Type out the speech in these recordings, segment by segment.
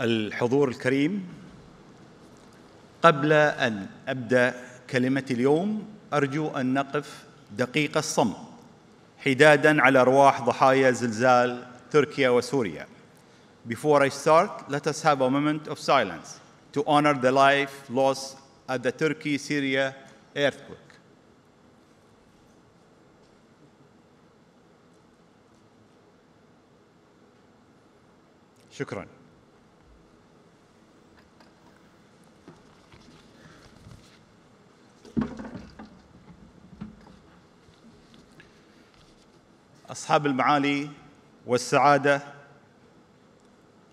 الحضور الكريم قبل أن أبدأ كلمتي اليوم أرجو أن نقف دقيقة الصمت حدادا على أرواح ضحايا زلزال تركيا وسوريا Before I start, let us have a moment of silence to honor the life lost at the Turkey-Syria earthquake. شكراً أصحاب المعالي والسعادة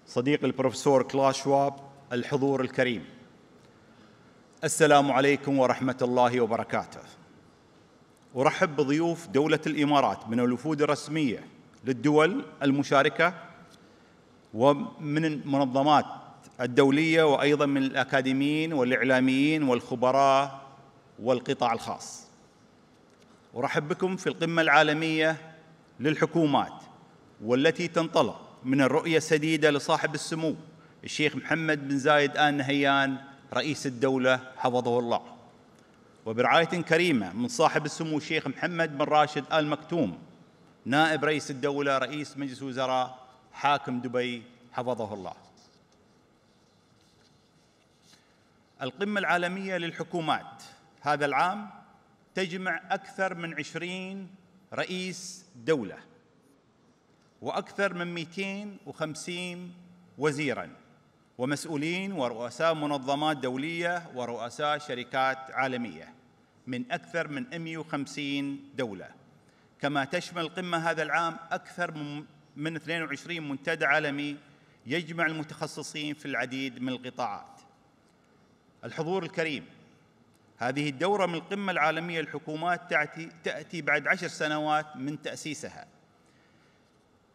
صديق البروفيسور كلاش شواب الحضور الكريم السلام عليكم ورحمة الله وبركاته أرحب بضيوف دولة الإمارات من الوفود الرسمية للدول المشاركة ومن المنظمات الدولية وأيضا من الأكاديميين والإعلاميين والخبراء والقطاع الخاص أرحب بكم في القمة العالمية للحكومات والتي تنطلق من الرؤية السديدة لصاحب السمو الشيخ محمد بن زايد آل نهيان رئيس الدولة حفظه الله وبرعاية كريمة من صاحب السمو الشيخ محمد بن راشد آل مكتوم نائب رئيس الدولة رئيس مجلس وزراء حاكم دبي حفظه الله القمة العالمية للحكومات هذا العام تجمع أكثر من عشرين رئيس دولة وأكثر من 250 وزيراً ومسؤولين ورؤساء منظمات دولية ورؤساء شركات عالمية من أكثر من 150 دولة كما تشمل القمة هذا العام أكثر من 22 منتدى عالمي يجمع المتخصصين في العديد من القطاعات الحضور الكريم هذه الدورة من القمة العالمية للحكومات تأتي بعد عشر سنوات من تأسيسها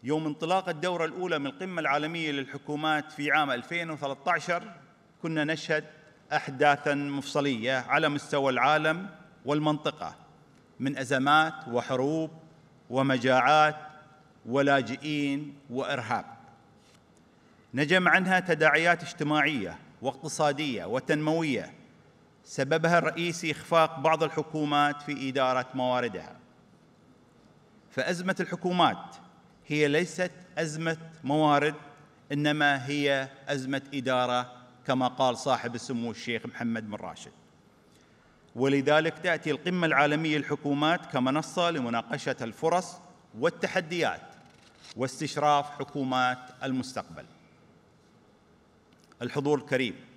يوم انطلاق الدورة الأولى من القمة العالمية للحكومات في عام 2013 كنا نشهد أحداثاً مفصلية على مستوى العالم والمنطقة من أزمات وحروب ومجاعات ولاجئين وإرهاب نجم عنها تداعيات اجتماعية واقتصادية وتنموية سببها الرئيسي إخفاق بعض الحكومات في إدارة مواردها فأزمة الحكومات هي ليست أزمة موارد إنما هي أزمة إدارة كما قال صاحب السمو الشيخ محمد بن راشد ولذلك تأتي القمة العالمية للحكومات كمنصة لمناقشة الفرص والتحديات واستشراف حكومات المستقبل الحضور الكريم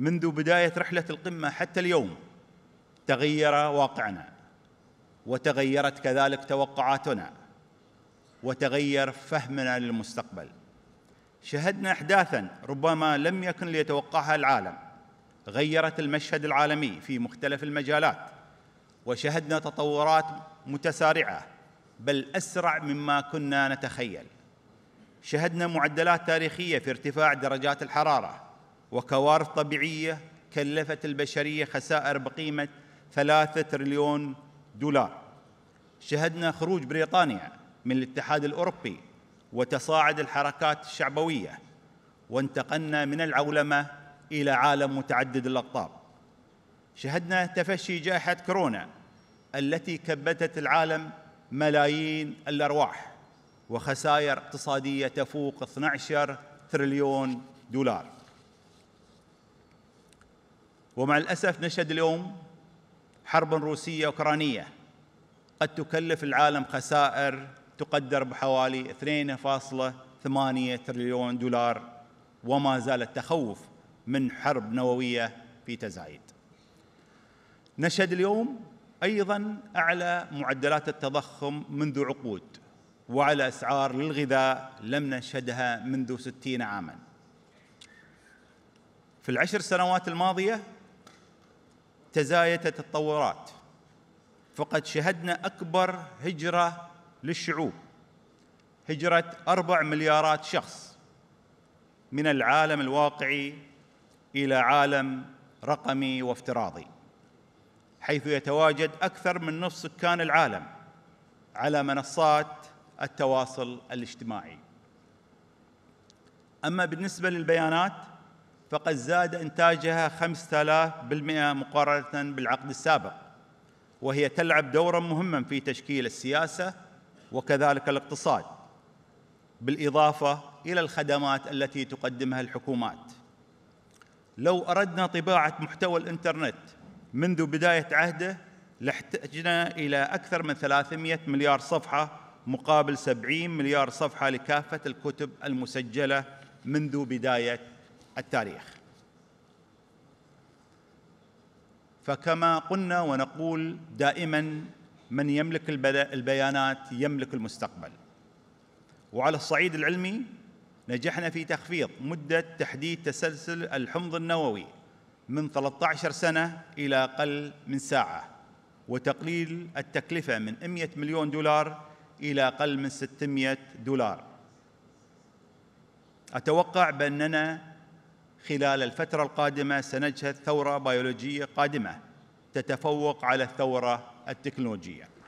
منذ بداية رحلة القمة حتى اليوم تغير واقعنا وتغيرت كذلك توقعاتنا وتغير فهمنا للمستقبل شهدنا احداثا ربما لم يكن ليتوقعها العالم غيرت المشهد العالمي في مختلف المجالات وشهدنا تطورات متسارعه بل اسرع مما كنا نتخيل شهدنا معدلات تاريخيه في ارتفاع درجات الحراره وكوارث طبيعية كلفت البشرية خسائر بقيمة ثلاثة تريليون دولار شهدنا خروج بريطانيا من الاتحاد الأوروبي وتصاعد الحركات الشعبوية وانتقلنا من العولمة إلى عالم متعدد الأقطاب شهدنا تفشي جائحة كورونا التي كبتت العالم ملايين الأرواح وخسائر اقتصادية تفوق 12 تريليون دولار ومع الأسف نشهد اليوم حرب روسية أوكرانية قد تكلف العالم خسائر تقدر بحوالي 2.8 تريليون دولار وما زال التخوف من حرب نووية في تزايد نشهد اليوم أيضا أعلى معدلات التضخم منذ عقود وعلى أسعار للغذاء لم نشهدها منذ ستين عاما في العشر سنوات الماضية تزايدت التطورات فقد شهدنا أكبر هجرة للشعوب هجرة أربع مليارات شخص من العالم الواقعي إلى عالم رقمي وافتراضي حيث يتواجد أكثر من نصف سكان العالم على منصات التواصل الاجتماعي أما بالنسبة للبيانات فقد زاد إنتاجها 5000% مقارنة بالعقد السابق وهي تلعب دورا مهما في تشكيل السياسة وكذلك الاقتصاد بالإضافة إلى الخدمات التي تقدمها الحكومات لو أردنا طباعة محتوى الإنترنت منذ بداية عهده لاحتجنا إلى أكثر من 300 مليار صفحة مقابل 70 مليار صفحة لكافة الكتب المسجلة منذ بداية التاريخ فكما قلنا ونقول دائما من يملك البيانات يملك المستقبل وعلى الصعيد العلمي نجحنا في تخفيض مدة تحديد تسلسل الحمض النووي من 13 سنة إلى أقل من ساعة وتقليل التكلفة من 100 مليون دولار إلى أقل من 600 دولار أتوقع بأننا خلال الفترة القادمة سنجهد ثورة بيولوجية قادمة تتفوق على الثورة التكنولوجية